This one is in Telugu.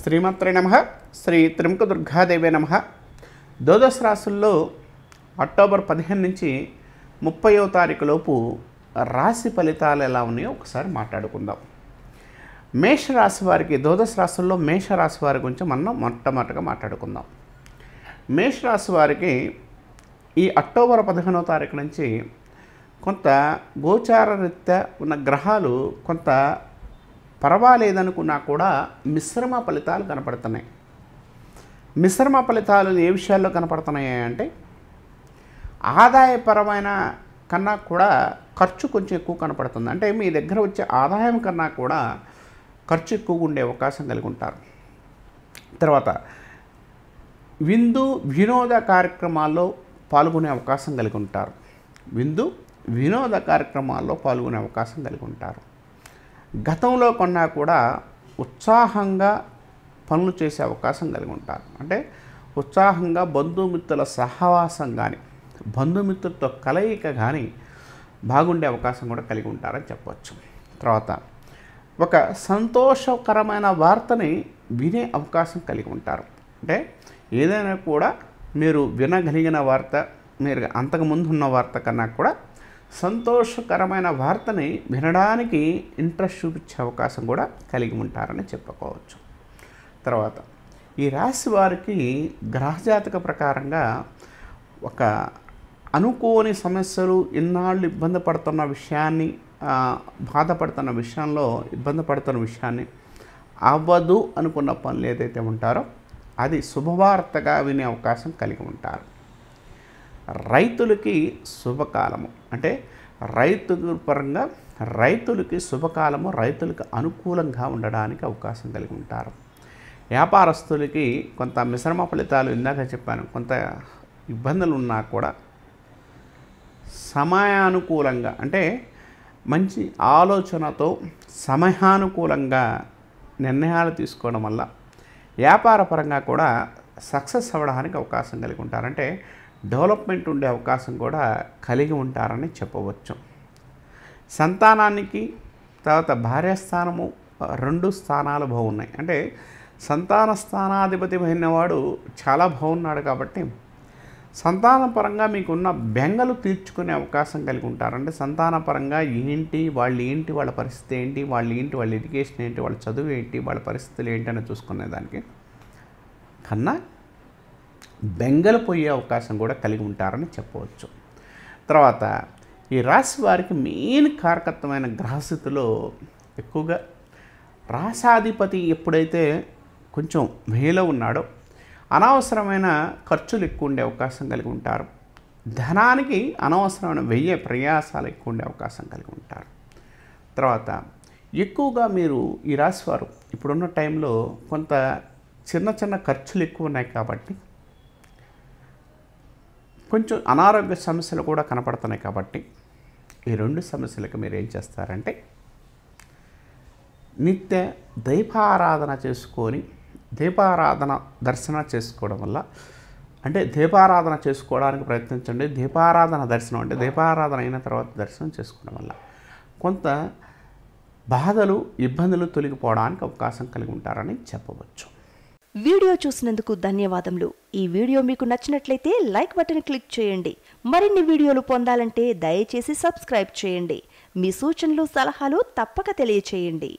శ్రీమంత్రి నమ శ్రీ త్రిముఖ దుర్గాదేవి నమ ద్వదశ రాసుల్లో అక్టోబర్ పదిహేను నుంచి ముప్పయో తారీఖు లోపు రాశి ఫలితాలు ఎలా ఉన్నాయో ఒకసారి మాట్లాడుకుందాం మేషరాశి వారికి ద్వదశ రాసుల్లో మేషరాశి వారి గురించి మనం మొట్టమొదటిగా మాట్లాడుకుందాం మేషరాశి వారికి ఈ అక్టోబర్ పదిహేనో తారీఖు నుంచి కొంత గోచారరీత్యా ఉన్న గ్రహాలు కొంత పర్వాలేదనుకున్నా కూడా మిశ్రమ ఫలితాలు కనపడుతున్నాయి మిశ్రమ ఫలితాలు ఏ విషయాల్లో కనపడుతున్నాయి అంటే ఆదాయపరమైన కన్నా కూడా ఖర్చు కొంచెం ఎక్కువ కనపడుతుంది అంటే మీ దగ్గర వచ్చే ఆదాయం కన్నా కూడా ఖర్చు ఎక్కువగా ఉండే అవకాశం కలిగి ఉంటారు తర్వాత విందు వినోద కార్యక్రమాల్లో పాల్గొనే అవకాశం కలిగి ఉంటారు విందు వినోద కార్యక్రమాల్లో పాల్గొనే అవకాశం కలిగి ఉంటారు గతంలో కొన్నా కూడా ఉత్సాహంగా పనులు చేసే అవకాశం కలిగి ఉంటారు అంటే ఉత్సాహంగా బంధుమిత్రుల సహవాసం కానీ బంధుమిత్రులతో కలయిక కానీ బాగుండే అవకాశం కూడా కలిగి ఉంటారని చెప్పవచ్చు తర్వాత ఒక సంతోషకరమైన వార్తని వినే అవకాశం కలిగి ఉంటారు అంటే ఏదైనా కూడా మీరు వినగలిగిన వార్త మీరు అంతకుముందు ఉన్న వార్త కన్నా కూడా సంతోషకరమైన వార్తని వినడానికి ఇంట్రెస్ట్ చూపించే అవకాశం కూడా కలిగి ఉంటారని చెప్పుకోవచ్చు తర్వాత ఈ రాశి వారికి గ్రహజాతక ప్రకారంగా ఒక అనుకోని సమస్యలు ఇన్నాళ్ళు ఇబ్బంది పడుతున్న విషయాన్ని బాధపడుతున్న విషయంలో ఇబ్బంది పడుతున్న విషయాన్ని అవ్వదు అనుకున్న పనులు ఏదైతే ఉంటారో అది శుభవార్తగా వినే అవకాశం కలిగి ఉంటారు రైతులకి శుభకాలము అంటే రైతు పరంగా రైతులకి శుభకాలము రైతులకు అనుకూలంగా ఉండడానికి అవకాశం కలిగి ఉంటారు వ్యాపారస్తులకి కొంత మిశ్రమ ఫలితాలు ఇందాక చెప్పాను కొంత ఇబ్బందులు ఉన్నా కూడా సమయానుకూలంగా అంటే మంచి ఆలోచనతో సమయానుకూలంగా నిర్ణయాలు తీసుకోవడం వల్ల వ్యాపారపరంగా కూడా సక్సెస్ అవ్వడానికి అవకాశం కలిగి ఉంటారంటే డెవలప్మెంట్ ఉండే అవకాశం కూడా కలిగి ఉంటారని చెప్పవచ్చు సంతానానికి తర్వాత భార్యాస్థానము రెండు స్థానాలు బాగున్నాయి అంటే సంతాన స్థానాధిపతి అయినవాడు చాలా బాగున్నాడు కాబట్టి సంతానపరంగా మీకున్న బెంగలు తీర్చుకునే అవకాశం కలిగి ఉంటారు అంటే సంతానపరంగా ఏంటి వాళ్ళు ఏంటి వాళ్ళ పరిస్థితి ఏంటి వాళ్ళు ఏంటి వాళ్ళ ఎడ్యుకేషన్ ఏంటి వాళ్ళ చదువు ఏంటి వాళ్ళ పరిస్థితులు ఏంటి అని చూసుకునేదానికి కన్నా బెంగలు పోయే అవకాశం కూడా కలిగి ఉంటారని చెప్పవచ్చు తర్వాత ఈ రాశి వారికి మెయిన్ కారకత్వమైన గ్రహస్థితిలో ఎక్కువగా రాసాధిపతి ఎప్పుడైతే కొంచెం మేలో ఉన్నాడో అనవసరమైన ఖర్చులు ఎక్కువ ఉండే అవకాశం కలిగి ఉంటారు ధనానికి అనవసరమైన వెయ్యే ప్రయాసాలు ఎక్కువ ఉండే అవకాశం కలిగి ఉంటారు తర్వాత ఎక్కువగా మీరు ఈ రాశివారు ఇప్పుడున్న టైంలో కొంత చిన్న చిన్న ఖర్చులు ఎక్కువ ఉన్నాయి కాబట్టి కొంచెం అనారోగ్య సమస్యలు కూడా కనపడుతున్నాయి కాబట్టి ఈ రెండు సమస్యలకు మీరు ఏం చేస్తారంటే నిత్య దీపారాధన చేసుకొని దీపారాధన దర్శన చేసుకోవడం వల్ల అంటే దీపారాధన చేసుకోవడానికి ప్రయత్నించండి దీపారాధన దర్శనం అంటే దీపారాధన అయిన తర్వాత దర్శనం చేసుకోవడం వల్ల కొంత బాధలు ఇబ్బందులు తొలగిపోవడానికి అవకాశం కలిగి ఉంటారని చెప్పవచ్చు వీడియో చూసినందుకు ధన్యవాదములు ఈ వీడియో మీకు నచ్చినట్లయితే లైక్ బటన్ క్లిక్ చేయండి మరిన్ని వీడియోలు పొందాలంటే దయచేసి సబ్స్క్రైబ్ చేయండి మీ సూచనలు సలహాలు తప్పక తెలియచేయండి